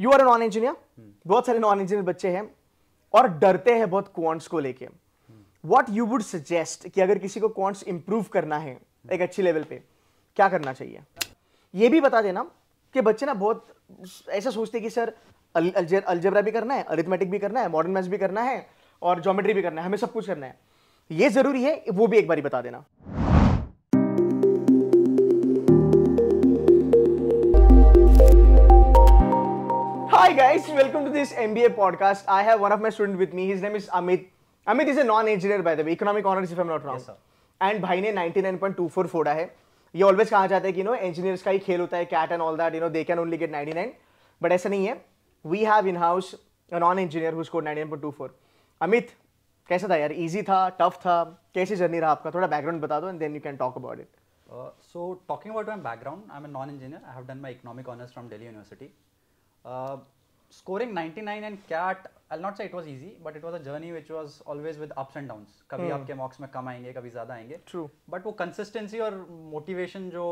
You are a non engineer बहुत सारे non engineer बच्चे हैं और डरते हैं बहुत क्वांट्स को लेके वॉट यू वुड सजेस्ट कि अगर किसी को क्वांट्स इंप्रूव करना है एक अच्छी लेवल पे क्या करना चाहिए ये भी बता देना कि बच्चे ना बहुत ऐसा सोचते कि सर अलजबरा भी करना है अरिथमेटिक भी करना है मॉडर्न मैथ्स भी करना है और जोमेट्री भी करना है हमें सब कुछ करना है ये जरूरी है वो भी एक बार बता देना Hi guys, welcome to this MBA podcast. I have one of my students with me. His name is Amit. Amit is a non-engineer by the way, economic honors if I'm not wrong. Yes, sir. And भाई ने 99.24 फोड़ा है. ये always कहा जाता है कि no engineers का ही खेल होता है cat and all that. You know they can only get 99. But ऐसा नहीं है. We have in house a non-engineer who scored 99.24. Amit, कैसा था यार? Easy था, tough था. कैसी जर्नी रहा आपका? थोड़ा background बता दो and then you can talk about it. Uh, so talking about my background, I'm a non-engineer. I have done my economic honors from Delhi University. Scoring ninety nine and CAT I not say it was easy but it was a journey which was always with ups and down कभी hmm. आपके मार्क्स में कम आएंगे कभी ज़्यादा आएंगे true but वो कंसिस्टेंसी और मोटिवेशन जो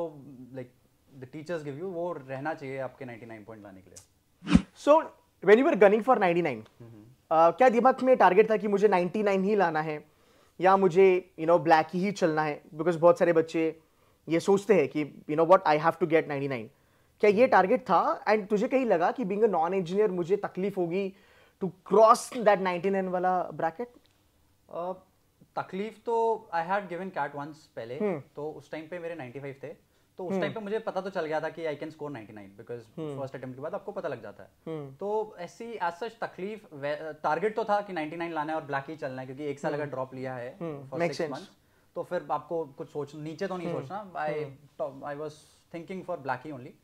like the teachers give you वो रहना चाहिए आपके नाइनटी नाइन पॉइंट लाने के लिए so when you are gunning for ninety nine क्या दिमाग में टारगेट था कि मुझे नाइन ही लाना है या मुझे यू नो ब्लैक ही चलना है बिकॉज बहुत सारे बच्चे ये सोचते हैं कि you know what I have to get ninety nine क्या ये टारगेट था एंड तुझे कहीं लगा कि बिंग नॉन इंजीनियर मुझे तकलीफ होगी to cross that ninety nine वाला ब्रैकेट तकलीफ तो I had given CAT once पहले hmm. तो उस टाइम पे मेरे 95 थे तो उस टाइम हम्म। hmm. पे मुझे पता तो चल गया था कि I can score 99 because first attempt के बाद आपको पता लग जाता है hmm. तो ऐसी एज सच तकलीफ टारगेट तो था कि 99 लाना है और ब्लैक ही चलना है क्योंकि एक साल अगर ड्रॉप लिया है फर्स्ट मंथ तो फिर आपको कुछ सोच नीचे तो नहीं सोचना I I was thinking for black ही ओनली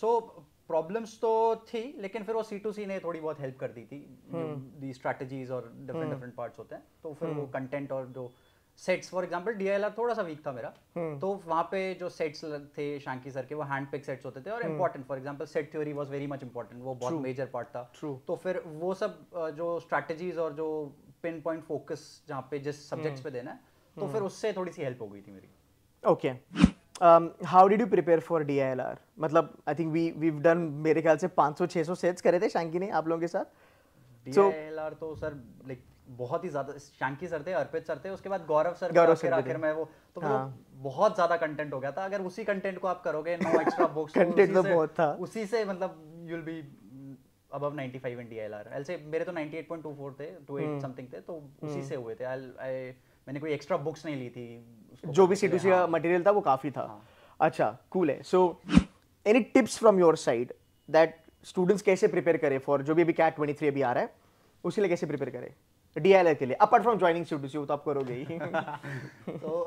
सो uh, प्रॉब्लम्स तो थी लेकिन फिर वो सी टू सी ने थोड़ी बहुत हेल्प कर दी थी दी हम्म। स्ट्रेटजीज और डिफरेंट डिफरेंट पार्ट्स होते हैं तो फिर वो कंटेंट हम्म। और जो सेट्स फॉर एग्जांपल डीएलआर थोड़ा सा वीक था मेरा हम्म। तो वहाँ पे जो सेट्स थे शांकी सर के वो हैंड पिक सेट्स होते थे और important for example set theory was very much important वो बहुत मेजर पार्ट था तो फिर वो सब uh, जो स्ट्रैटेजीज और जो पिन पॉइंट फोकस जहाँ पे जिस सब्जेक्ट्स पे देना है तो फिर उससे थोड़ी सी हेल्प हो गई थी मेरी okay um, how did you prepare for DILR? L R मतलब I think we we done मेरे ख्याल से 500 600 sets करे थे शांकी ने आप लोगों के साथ डी तो सर लाइक बहुत ही ज्यादा शांकी सर थे अर्पित सर थे उसके बाद गौरव सर गौरव सर आखिर में वो तो हाँ. बहुत ज्यादा कंटेंट हो गया था अगर उसी कंटेंट को आप करोगे नो एक्स्ट्रा बुक्स कंटेंट तो बहुत था उसी से मतलब you will be above 95 in DLR. I'll say मेरे तो 98.24 थे, 28 समथिंग हम्म। थे, तो उसी हम्म। से हुए थे. आई मैंने कोई एक्स्ट्रा बुक्स नहीं ली थी जो भी सी टू सी मटेरियल था वो काफ़ी था हाँ। अच्छा कूल है so any tips from your side that students कैसे प्रिपेयर करें फॉर जो भी अभी कैट ट्वेंटी थ्री अभी आ रहा है उसके लिए कैसे प्रिपेयर करें डीआईएलआर के लिए apart from joining C to C वो तो आप करोगे ही तो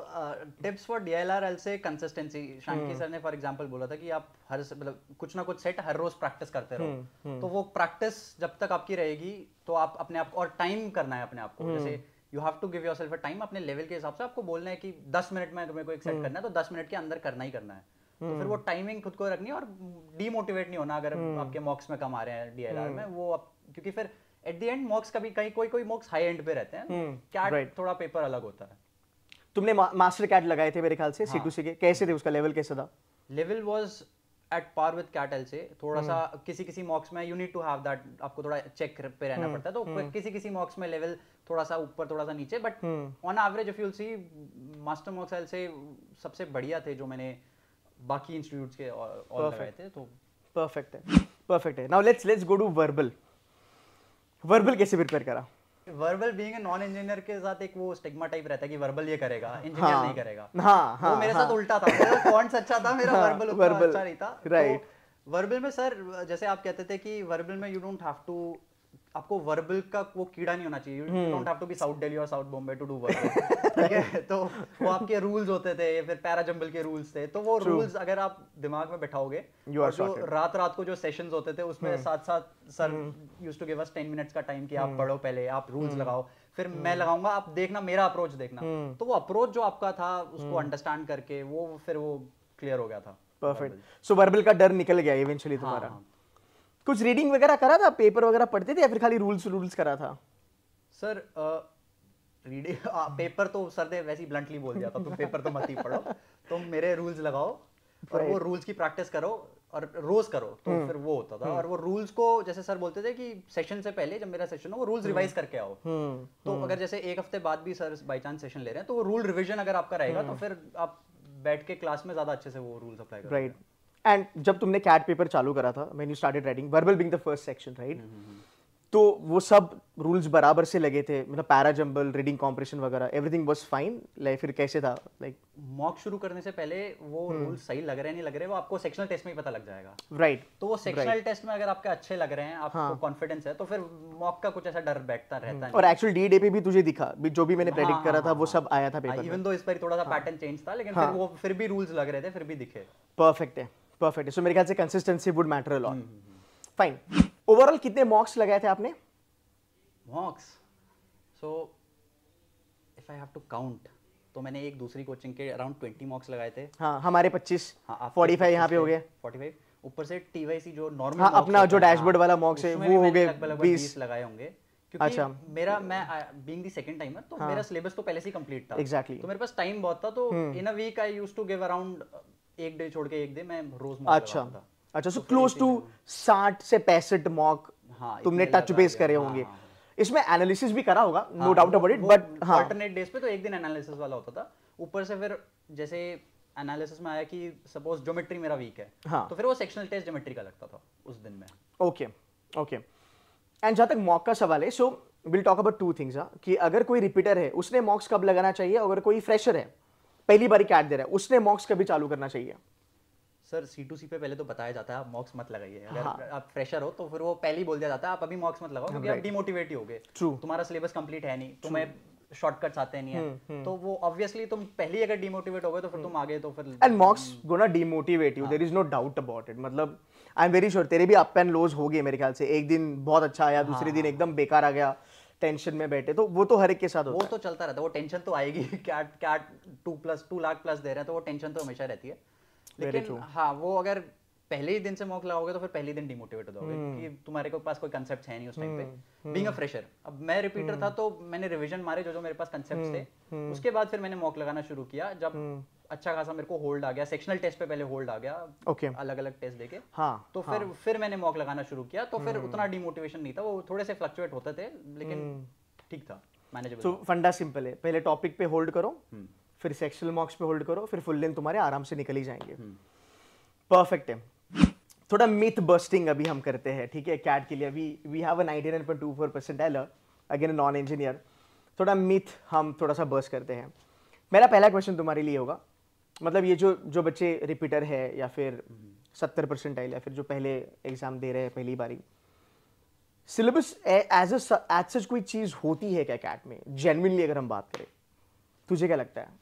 टिप्स फॉर डीआईएलआर एल से कंसिस्टेंसी शांति सर ने फॉर एग्जांपल बोला था कि आप हर मतलब कुछ ना कुछ सेट हर रोज प्रैक्टिस करते रहो हम्म, हम्म। तो वो प्रैक्टिस जब तक आपकी रहेगी तो आप अपने आप और टाइम करना है अपने आप को हम्म। जैसे you have to give yourself a time अपने लेवल के हिसाब से आपको बोलना है कि दस मिनट में मेरे को एक सेट करना है तो दस मिनट के अंदर करना ही करना है तो फिर हम्म। वो टाइमिंग खुद को रखनी है और डीमोटिवेट नहीं होना अगर हम्म। आपके मॉक्स में कम आ रहे हैं डीएलआर हम्म। में वो आप क्योंकि फिर एट द एंड मॉक्स कभी कहीं कोई कोई मॉक्स हाई एंड पे रहते हैं क्या थोड़ा पेपर अलग होता है तुमने मास्टर कैट लगाए थे मेरे ख्याल से हाँ. टू सी के कैसे थे उसका लेवल कैसा था level was at par with कैटल से थोड़ा सा किसी किसी मॉक्स में you need to have that आपको थोड़ा चेक पे रहना हम्म, पड़ता है तो किसी किसी मॉक्स में लेवल थोड़ा सा ऊपर थोड़ा सा नीचे but on average if you'll see master mocks एल से सबसे बढ़िया थे जो मैंने बाकी इंस्टीट्यूट्स के और लगाए थे तो परफेक्ट है परफेक्ट है now let's let's go to verbal verbal कैसे प्रिपेयर करा वर्बल बीइंग नॉन इंजीनियर के साथ एक वो स्टिग्मा टाइप रहता है कि वर्बल ये करेगा इंजीनियर हाँ, नहीं करेगा हाँ, हाँ, वो मेरे हाँ, साथ उल्टा था मेरा पॉइंट्स अच्छा था मेरा वर्बल हाँ, वर्बल अच्छा नहीं था राइट तो वर्बल में सर जैसे आप कहते थे कि वर्बल में यू डोंट हैव टू आपको वर्बल का वो कीड़ा नहीं होना चाहिए don't have to be south Delhi और south Bombay to do work ठीक है तो वो आपके रूल्स होते थे फिर पैरा जंबल के रूल्स थे तो वो रूल्स अगर आप दिमाग में बैठाओगे और जो रात रात को जो सेशंस होते थे उसमें साथ साथ sir use to give us 10 minutes का टाइम कि आप हम्म। पढ़ो पहले आप रूल्स हम्म। लगाओ फिर हम्म। मैं लगाऊंगा आप देखना मेरा अप्रोच देखना तो वो अप्रोच जो आपका था उसको अंडरस्टैंड करके वो फिर वो क्लियर हो गया था परफेक्ट सो वर्बल का डर निकल गया इवेंचुअली हाँ, तुम्हारा हाँ। कुछ रीडिंग वगैरह करा था पेपर वगैरह पढ़ते थे या फिर खाली रूल्स रूल्स करा था सर रीडिंग पेपर तो सर ने वैसे ही ब्लंटली बोल दिया था तुम पेपर तो मत ही पढ़ो तुम मेरे रूल्स लगाओ और वो रूल्स की प्रैक्टिस करो और रोज करो तो हम्म। फिर वो होता था हम्म। और वो रूल्स को जैसे सर बोलते थे कि सेशन से पहले जब मेरा सेशन हो वो रूल्स हम्म। रिवाइज करके आओ तो अगर जैसे एक हफ्ते बाद भी सर बाय चांस सेशन ले रहे हैं तो वो रूल रिवीजन अगर आपका रहेगा तो फिर आप बैठ के क्लास में ज्यादा अच्छे से वो रूल्स अप्लाई राइट एंड जब तुमने कैट पेपर चालू करा था man you started writing verbal being the first section right तो वो सब रूल्स बराबर से लगे थे मतलब पैरा जम्बल रीडिंग कॉम्प्रेशन वगैरह एवरीथिंग वाज फाइन लाइक फिर कैसे था लाइक मॉक शुरू करने से पहले वो रूल हम्म। सही लग रहे हैं नहीं लग रहे वो आपको सेक्शनल टेस्ट में ही पता लग जाएगा राइट right. तो वो सेक्शनल right. टेस्ट में अगर आपके अच्छे लग रहे हैं आपको कॉन्फिडेंस हाँ. है तो फिर मॉक का कुछ ऐसा डर बैठता हम्म। रहता है और एक्चुअल डी डे पे भी तुझे दिखा भी जो भी मैंने हाँ, प्रेडिक्ट करा था वो हाँ, सब आया था इवन हाँ, दो हाँ, इस पर थोड़ा सा पैटर्न चेंज था लेकिन वो फिर भी रूल्स लग रहे थे फिर भी दिखे परफेक्ट है परफेक्ट सो मेरे ख्याल से consistency would matter lot fine overall कितने मॉक्स लगाए थे आपने mocks so if I have to count तो मैंने एक दूसरी कोचिंग के अराउंड ट्वेंटी मॉक्स लगाए थे हाँ हमारे पच्चीस फोर्टी हाँ, फाइव यहाँ पे हो गए फोर्टी फाइव ऊपर से टीवाईसी जो नॉर्मल हाँ, अपना जो डैशबोर्ड हाँ, वाला मॉक्स है वो हो गए बीस लगाए होंगे अच्छा मेरा मैं बीइंग दी सेकंड टाइमर तो हाँ. मेरा सिलेबस तो पहले से ही कंप्लीट था एग्जैक्टली exactly. तो मेरे पास टाइम बहुत था तो in a week I used to give around एक डे छोड़ के एक डे मैं रोज अच्छा अच्छा सो क्लोज टू साठ से पैंसठ मॉक हाँ, तुमने टच बेस करे हाँ, होंगे हाँ, हाँ। इसमें एनालिसिस भी करा होगा no doubt about it but alternate days पे तो एक दिन एनालिसिस वाला होता था ऊपर से फिर जैसे एनालिसिस में आया कि सपोज ज्योमेट्री मेरा वीक है हाँ. तो फिर वो सेक्शनल टेस्ट ज्योमेट्री का लगता था उस दिन में ओके ओके एंड जहाँ तक मॉक का सवाल है so will talk about two things कि अगर कोई रिपीटर है उसने मॉक्स कब लगाना चाहिए अगर कोई फ्रेशर है पहली बार क्या दे रहा है उसने मॉक्स कभी चालू करना चाहिए सर सी टू सी पे पहले तो बताया जाता है आप मॉक्स मत लगाइए अगर हाँ. आप फ्रेशर हो तो फिर वो पहले ही बोल दिया जाता है आप अभी मॉक्स मत लगाओ क्योंकि आप डिमोटिवेट ही हो गए तुम्हारा सिलेबस कंप्लीट है नहीं तुम्हें शॉर्टकट्स आते नहीं है हम्म, हम्म। तो वो ऑब्वियसली तुम पहले ही अगर डिमोटिवेट हो गए तो फिर तुम हम्म। आगे तो फिर and mocks gonna demotivate you there is no doubt about it मतलब आई एम वेरी श्योर तेरे भी अप एंड लोज हो गए मेरे ख्याल से एक दिन बहुत अच्छा आया दूसरे हाँ। दिन एकदम बेकार आ गया टेंशन में बैठे तो वो तो हर एक के साथ होता वो तो चलता रहता है वो टेंशन तो आएगी क्या क्या two plus two lakh plus दे रहे हैं तो वो टेंशन तो हमेशा रहती है लेकिन हाँ वो अगर पहले ही दिन से मौका लगाओगे तो फिर पहले दिन डिमोटिवेट हो जाओगे हम्म। कि तुम्हारे को पास कोई कंसेप्ट है नहीं उस टाइम पे बीइंग अ फ्रेशर अब मैं रिपीटर हम्म। था तो मैंने रिविजन मारे जो जो मेरे पास कंसेप्ट हम्म, थे उसके बाद फिर मैंने मॉक लगाना शुरू किया जब अच्छा खासा मेरे को होल्ड आ गया सेक्शनल टेस्ट पे पहले होल्ड आ गया ओके okay. अलग अलग टेस्ट देके हाँ तो हाँ. फिर फिर मैंने मॉक लगाना शुरू किया तो फिर hmm. उतना डिमोटिवेशन नहीं था वो थोड़े से फ्लक्चुएट होते थे लेकिन hmm. ठीक था मैनेजेबल सो फंडा सिंपल है पहले टॉपिक पे होल्ड hmm. करो फिर सेक्शनल मॉक्स पे होल्ड करो फिर फुल लेंथ तुम्हारे आराम से निकल ही जाएंगे परफेक्ट है थोड़ा मिथ बस्टिंग अभी हम करते हैं ठीक है कैट के लिए अभी we have a 99.24 percentiler again non engineer थोड़ा मिथ हम थोड़ा सा बर्स करते हैं मेरा पहला क्वेश्चन तुम्हारे लिए होगा मतलब ये जो जो बच्चे रिपीटर है या फिर सत्तर परसेंट आई या फिर जो पहले एग्ज़ाम दे रहे हैं पहली बारी सिलेबस एज एज सच कोई चीज़ होती है क्या कैट में जेनविनली अगर हम बात करें तुझे क्या लगता है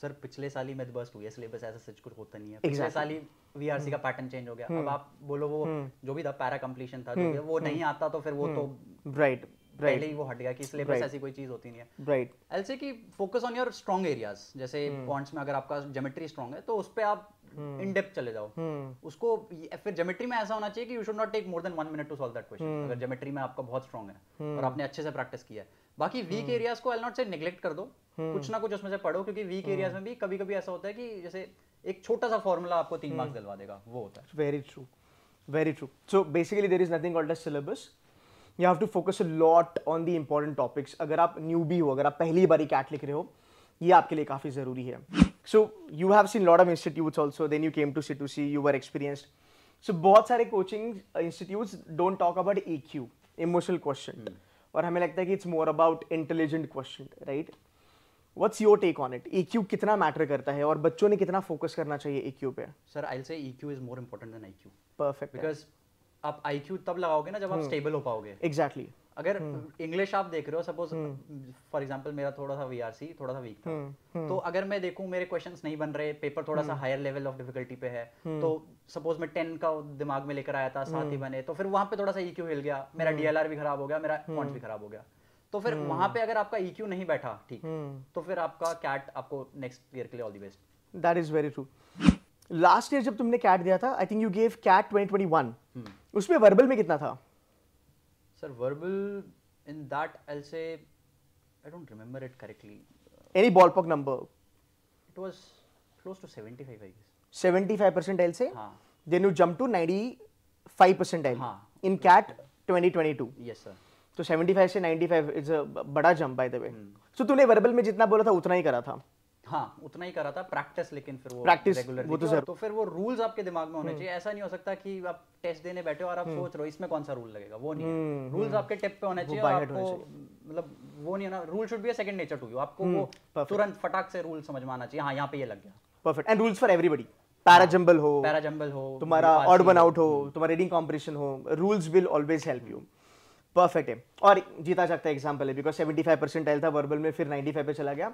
सर पिछले साल ही मैथ बस्ट हुई है सिलेबस ऐसा सच कुछ होता नहीं है exactly. पिछले साल ही वीआरसी हम्म। का पैटर्न चेंज हो गया अब हम्म। आप बोलो वो हम्म। जो भी था पैरा कंप्लीशन था जो भी वो नहीं आता तो फिर वो तो राइट पहले ही वो हट गया कि सिलेबस right. ऐसी कोई चीज होती नहीं है राइट right. एल कि focus on your strong areas जैसे पॉइंट्स hmm. में अगर आपका ज्योमेट्री स्ट्रॉन्ग है तो उस पर आप इन hmm. डेप्थ चले जाओ hmm. उसको फिर ज्योमेट्री में ऐसा होना चाहिए कि you should not take more than one minute to solve that question अगर ज्योमेट्री में आपका बहुत स्ट्रॉन्ग है hmm. और आपने अच्छे से प्रैक्टिस किया है बाकी वीक एरियाज hmm. को एल नॉट से निग्लेक्ट कर दो कुछ ना कुछ उसमें से पढ़ो क्योंकि वीक एरियाज में भी कभी कभी ऐसा होता है कि जैसे एक छोटा सा फॉर्मूला आपको तीन मार्क्स दिलवा देगा वो होता है very true very true so basically there is nothing called a syllabus you have to focus lot on the important topics अगर आप न्यू भी हो अगर आप पहली बार कैट लिख रहे हो ये आपके लिए काफ़ी ज़रूरी है so you have seen lot of institutes also then you came to C to C you are experienced so बहुत सारे coaching institutes don't talk about E Q emotional question और हमें लगता है कि it's more about intelligent question right what's your take on it EQ कितना matter करता है और बच्चों ने कितना फोकस करना चाहिए ईक्यू पे sir I will say EQ is more important than IQ perfect because आप आई क्यू तब लगाओगे ना जब आप स्टेबल हम्म। हो पाओगे एग्जैक्टली exactly. अगर इंग्लिश हम्म। आप देख रहे हो सपोज फॉर एग्जाम्पल मेरा थोड़ा सा वीआरसी थोड़ा सा वीक था हम्म। तो अगर मैं देखूं मेरे क्वेश्चंस नहीं बन रहे पेपर थोड़ा सा हायर लेवल ऑफ डिफिकल्टी पे है तो सपोज मैं टेन का दिमाग में लेकर आया था साथ ही बने तो फिर वहां पे थोड़ा सा ईक्यू e हिल गया मेरा डीएलआर भी खराब हो गया मेरा फॉन्ट भी खराब हो गया तो फिर वहां पे अगर आपका ईक्यू e नहीं बैठा ठीक तो फिर आपका कैट आपको नेक्स्ट ईयर के लिए all the best that is very true last year जब तुमने कैट दिया था I think you gave CAT twenty twenty one उसमें वर्बल में कितना था sir verbal in that I say I don't remember it correctly any ballpark number it was close to 75 I guess 75 percentile से हाँ then you jump to 95 percentile in CAT 2022 yes sir तो 75 से 95 is a बड़ा jump by the way so तूने verbal में जितना बोला था उतना ही करा था हाँ उतना ही करा था प्रैक्टिस लेकिन फिर वो प्रैक्टिस रेगुलर तो, तो फिर वो रूल्स आपके दिमाग में होने हम्म। चाहिए ऐसा नहीं हो सकता कि आप टेस्ट देने बैठे हो और आप हम्म। सोच रहे हो इसमें कौन सा रूल लगेगा वो नहीं है रूल्स हम्म, आपके टिप पे होने चाहिए आपको मतलब वो नहीं होना rule should be second nature to you आपको वो तुरंत फटाक से रूल समझ में आना चाहिए हाँ यहाँ पे ये लग गया perfect and rules for everybody para jumble हो पैरा जम्बल हो तुम्हारा ऑड वन आउट हो तुम्हारा रीडिंग कॉम्पिटिशन हो rules will always help you perfect है और जीता जाता है एग्जाम्पल है बिकॉज सेवेंटी फाइव परसेंटाइल था वर्बल में फिर नाइन्टी फाइव पर चला गया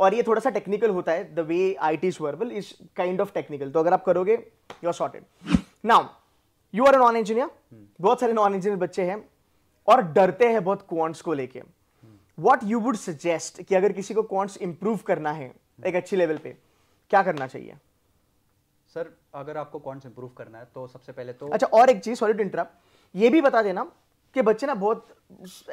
और ये थोड़ा सा टेक्निकल होता है the way I T verbal is kind of technical तो अगर आप करोगे you are sorted now you are a non engineer बहुत सारे नॉन इंजीनियर बच्चे हैं और डरते हैं बहुत क्वांट्स को लेके वॉट यू वुड सजेस्ट कि अगर किसी को क्वांट्स इंप्रूव करना है एक अच्छी लेवल पे क्या करना चाहिए सर अगर आपको क्वांट्स इंप्रूव करना है तो सबसे पहले तो अच्छा और एक चीज सॉरी टू इंटरप्ट ये भी बता देना कि बच्चे ना बहुत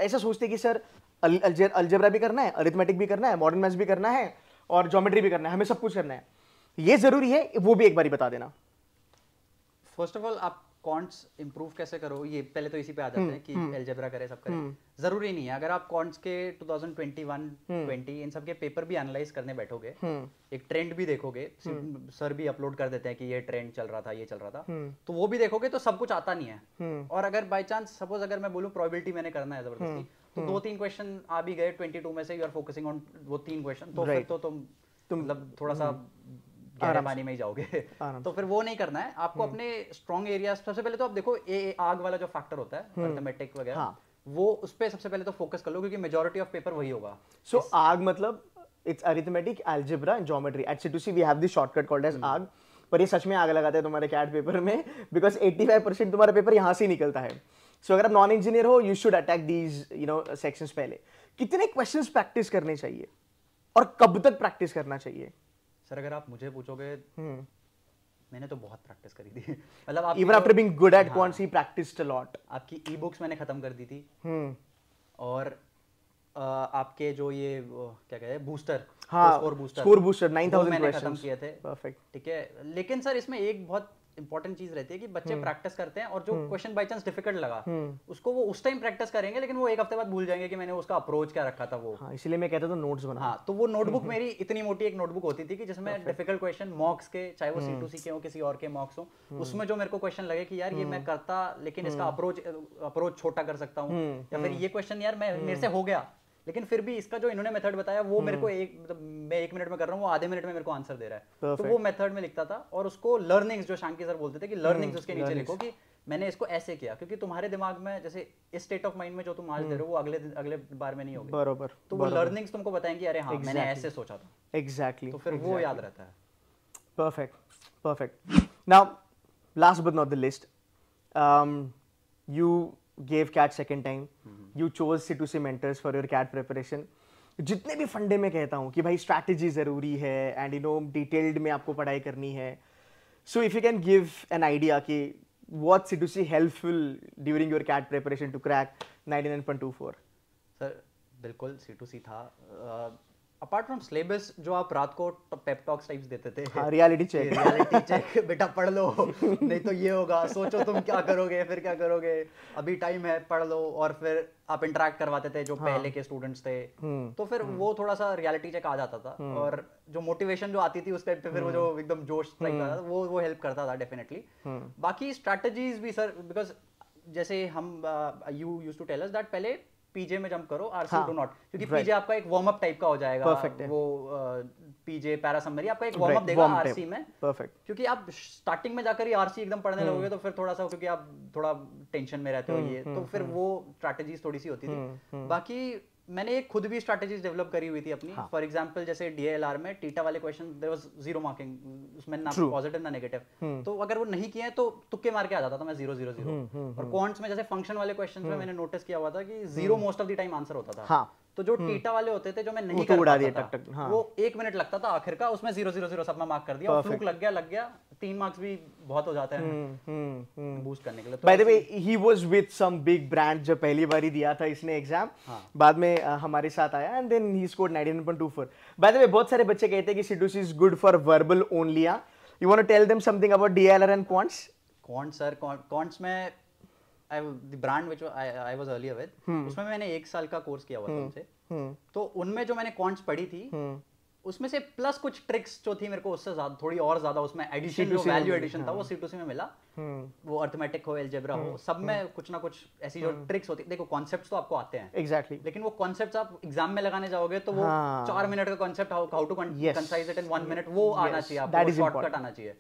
ऐसा सोचते कि सर अलजेब्रा भी करना है अरिथमेटिक भी करना है मॉडर्न मैथ्स भी करना है और ज्योमेट्री भी करना है हमें सब कुछ करना है ये जरूरी है वो भी एक बार बता देना फर्स्ट ऑफ ऑल आप कॉन्ट्स इंप्रूव कैसे करो ये पहले तो इसी पे आ जाते हम्म, हैं कि एल्जेब्रा हम्म। करें सब करें हम्म। जरूरी नहीं है अगर आप कॉन्ट्स के 2021 20 इन सब के पेपर भी एनालाइज करने बैठोगे एक ट्रेंड भी देखोगे सर भी अपलोड कर देते हैं कि ये ट्रेंड चल रहा था ये चल रहा था तो वो भी देखोगे तो सब कुछ आता नहीं है और अगर बाई चांस सपोज अगर मैं बोलूँ प्रोबेबिलिटी मैंने करना है जबरदस्ती तो दो तीन क्वेश्चन आ भी गए 22 में से यू आर फोकसिंग ऑन वो तीन क्वेश्चन तो फिर तो तुम तुम मतलब थोड़ा सा हम्म। गहरे पानी में ही जाओगे तो फिर वो नहीं करना है आपको हम्म। अपने स्ट्रॉन्ग एरिया सबसे पहले तो आप देखो ए आग वाला जो फैक्टर होता है अर्थमेटिक हम्म। वगैरह हाँ। वो उस पर सबसे पहले तो फोकस कर लो क्योंकि मेजोरिटी ऑफ पेपर वही होगा सो so, आग मतलब it's arithmetic algebra and geometry at C to C we have this shortcut called as आग पर ये सच में आग लगाते हैं तुम्हारे कैट पेपर में बिकॉज 85 परसेंट तुम्हारा पेपर यहाँ से ही निकलता है सो so, अगर आप नॉन इंजीनियर हो you should attack these you know sections पहले कितने क्वेश्चंस प्रैक्टिस करने चाहिए और कब तक प्रैक्टिस करना चाहिए सर अगर आप मुझे पूछोगे हम्म। मैंने तो बहुत प्रैक्टिस करी थी मतलब आप even after being good at कौन सी प्रैक्टिस्ड अ लॉट आपकी ई बुक्स हाँ। मैंने खत्म कर दी थी हम्म। और आ, आपके जो ये क्या कहते हैं बूस्टर हाँ score booster score booster 9000 questions खत्म किए थे परफेक्ट ठीक है लेकिन सर इसमें एक बहुत इंपॉर्टेंट चीज रहती है कि बच्चे प्रैक्टिस हम्म। करते हैं और जो क्वेश्चन बाई चांस डिफिकल्ट लगा हम्म। उसको वो उस टाइम प्रैक्टिस करेंगे लेकिन वो एक हफ्ते बाद भूल जाएंगे कि मैंने उसका अप्रोच क्या रखा था वो हाँ, इसलिए मैं कहता था नोट्स बना हाँ, तो वो नोटबुक हम्म। मेरी इतनी मोटी एक नोटबुक होती थी कि जिसमें डिफिकल्ट क्वेश्चन मॉक्स के चाहे वो सी टू सी के हो किसी और के मॉक्स हो उसमें जो मेरे को क्वेश्चन लगे कि यार ये मैं करता लेकिन इसका अप्रोच अप्रोच छोटा कर सकता हूँ या फिर ये क्वेश्चन यार मैं मेरे से हो गया लेकिन फिर भी इसका जो इन्होंने मेथड बताया वो मेरे को हम्म। एक मतलब मैं एक मिनट में कर रहा हूँ वो आधे मिनट में मेरे को आंसर दे रहा है Perfect. तो वो मेथड में लिखता था और उसको लर्निंग्स जो शांति सर बोलते थे कि लर्निंग्स हम्म, उसके नीचे लिखो कि मैंने इसको ऐसे किया क्योंकि तुम्हारे दिमाग में जैसे इस स्टेट ऑफ माइंड में जो तुम आज दे रहे हो वो हम्म। अगले अगले बार में नहीं होगी बराबर तो वो लर्निंग्स तुमको बताएंगे अरे हाँ मैंने ऐसे सोचा था एग्जैक्टली तो फिर वो याद रहता है perfect perfect now last but not the least you gave CAT second time. Mm-hmm. You chose C2C mentors for your CAT preparation. जितने भी फंडे में कहता हूँ कि भाई स्ट्रैटेजी ज़रूरी है एंड यू नो डिटेल्ड में आपको पढ़ाई करनी है so if you can give an idea कि what C to C helpful during your CAT preparation to crack ninety nine point two four sir बिल्कुल सी टू सी था अपार्ट फ्रॉम सिलेबस जो आप रात को पेप टॉक्स टाइप्स देते थे हाँ, रियलिटी चेक रियलिटी चेक बेटा पढ़ लो नहीं तो ये होगा सोचो तुम क्या करोगे फिर क्या करोगे अभी टाइम है पढ़ लो और फिर आप इंटरेक्ट करवाते थे जो हाँ, पहले के स्टूडेंट्स थे हम्म, तो फिर हम्म। वो थोड़ा सा रियलिटी चेक आ जाता था हम्म। और जो मोटिवेशन जो आती थी उस टाइम पे फिर वो जो एकदम जोश टाइप था वो वो हेल्प करता था डेफिनेटली बाकी स्ट्रेटजीज भी सर बिकॉज जैसे हम you use to tell us that पहले पीजे में जंप करो आर सी डू नॉट क्योंकि right. पीजे आपका एक वार्म अप टाइप का हो जाएगा Perfect वो पीजे पैरा समरी आपका एक वार्म अप देगा आरसी में परफेक्ट क्योंकि आप स्टार्टिंग में जाकर ही आरसी एकदम पढ़ने hmm. लगोगे तो फिर थोड़ा सा क्योंकि आप थोड़ा टेंशन में रहते हो हम्म, ये तो हम्म, फिर वो स्ट्रैटेजीज थोड़ी सी होती थी बाकी मैंने एक खुद भी स्ट्रेटेजी डेवलप करी हुई थी अपनी फॉर हाँ। एग्जांपल जैसे डीएलआर में टीटा वाले question there was zero marking उसमें ना पॉजिटिव ना नेगेटिव हम्म। तो अगर वो नहीं किए तो तुक्के मार के आ जाता था मैं जीरो जीरो जीरो और क्वांट्स हम्म। में जैसे फंक्शन वाले क्वेश्चन में हम्म। मैंने नोटिस किया हुआ था कि zero most of the time answer होता था हाँ। तो जो हम्म। टीटा वाले होते थे जो मैं नहीं तो कर उड़ा था टक हाँ। वो एक मिनट लगता था आखिर का उसमें जीरो जीरो जीरो सब मैं मार्क कर दिया और फ्लूक लग गया लग गया तीन मार्क्स भी बहुत हो जाते हैं बूस्ट हम्म, हम्म, करने के लिए by the way he was with some big brand जो पहली बार ही दिया था इसने एग्जाम हाँ। बाद में हमारे साथ आया and then he scored four by the way बहुत सारे बच्चे कहते हैं कि सिडूस is good for verbal only you won't tell them something about D L R and quants quants sir quants में brand which I was earlier with उसमें मैंने एक साल का कोर्स किया हुआ था hmm. उनसे hmm. तो उनमें जो मैंने कॉन्ट्स पढ़ी थी hmm. उसमें से प्लस कुछ ट्रिक्स जो थी मेरे को उससे थोड़ी और ज्यादा उसमें एडिशन जो वैल्यू एडिशन था हाँ। वो सी टू सी में मिला वो अर्थमेटिक हो एलजेब्रा हो हम्म, सब में हम्म। कुछ ना कुछ ऐसी जो ट्रिक्स हम्म। होती है देखो कॉन्सेप्ट तो आपको आते हैं एग्जैक्टली exactly. लेकिन वो कॉन्सेप्ट आप एग्जाम में लगाने जाओगे तो वो हाँ. चार मिनट का concept how to concise it in one minute वो आना चाहिए आपको शॉर्टकट आना चाहिए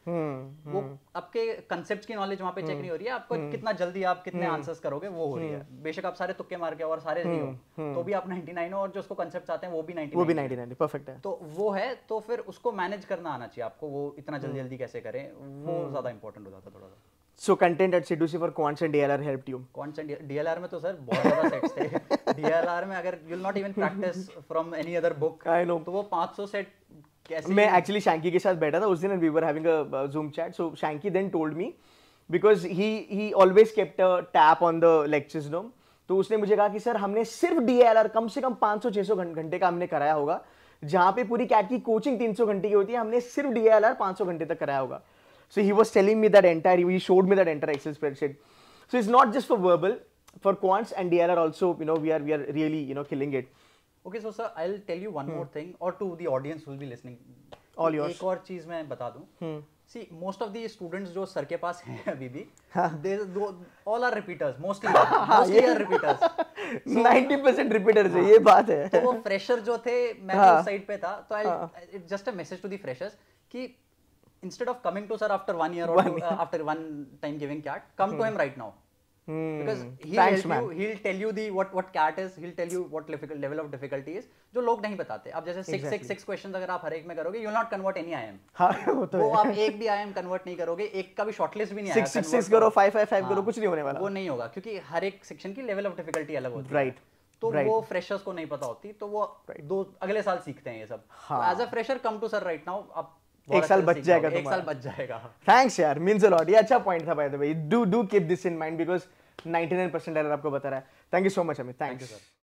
वो आपके कॉन्सेप्ट की नॉलेज वहाँ पे चेक नहीं हो रही है आपको कितना जल्दी आप कितने आंसर्स करोगे वो हो रही है बेशक आप सारे तुक्के मार के और सारे नहीं हो तो भी आप नाइनटी नाइन हो और जो उसको कॉन्सेप्ट आते हैं वो भी नाइनटी वो भी 99 परफेक्ट है तो वो है तो फिर उसको मैनेज करना आना चाहिए आपको वो इतना जल्दी जल्दी कैसे करें वो ज्यादा इंपॉर्टेंट हो जाता थोड़ा सा सो कंटेंट एट सेड्यूसिफर quants and DLR help you quants and DLR में तो सर बहुत ज्यादा सेट्स थे डीएलआर में अगर you will not even practice from any other book I know तो वो 500 सेट कैसे मैं एक्चुअली शैंकी के साथ बैठा था उस दिन we were having a zoom chat so Shanky then told me because he he always kept a tap on the lectures no तो उसने मुझे कहा कि सर हमने सिर्फ डीएलआर कम से कम 500-600 घंटे का हमने कराया होगा जहाँ पे पूरी कैट की कोचिंग 300 घंटे की होती है हमने सिर्फ डीएलआर 500 घंटे तक कराया होगा So he was telling me that entire, he showed me that entire Excel spreadsheet. So it's not just for verbal, for quants and DLR also, you know, we are, we are really, you know, killing it. Okay, so sir, I'll tell you one hmm. more thing or to the audience who will be listening. All yours. एक और चीज़ मैं बता दूं. Hmm. See, most of the students जो sir के पास हैं अभी भी, they do, all are repeaters, mostly, mostly are repeaters. 90% repeaters है, ये बात है. तो वो fresher जो थे, मैं उस side पे था, तो I, will just a message to the freshers कि instead of coming to sir after one year or one two, uh, year. Uh, after one time giving cat, come hmm. to him right now. Hmm. Because he'll, Thanks, you, he'll tell you the what what cat is, he'll tell you what level of difficulty is, जो लोग नहीं बताते आप जैसे six six six question अगर आप हर एक में करोगे you not convert any I M वो तो वो आप एक भी आई एम कन्वर्ट नहीं करोगे एक का भी शॉर्टलिस्ट भी नहीं आया सिक्स सिक्स करो फाइव फाइव फाइव करो हाँ, कुछ नहीं होने वाला वो नहीं होगा क्योंकि हर एक सेक्शन की लेवल ऑफ डिफिकल्टी अलग होती है राइट तो right. वो फ्रेशर्स को नहीं पता होती तो वो right. दो अगले साल सीखते हैं ये सब as a fresher come to sir right now आप एक साल बच जाएगा एक साल बच जाएगा थैंक्स यार अ लॉट ये अच्छा पॉइंट था भाई do do keep this in mind because 99% nine आपको बता रहा है thank you so much Amit thank you sir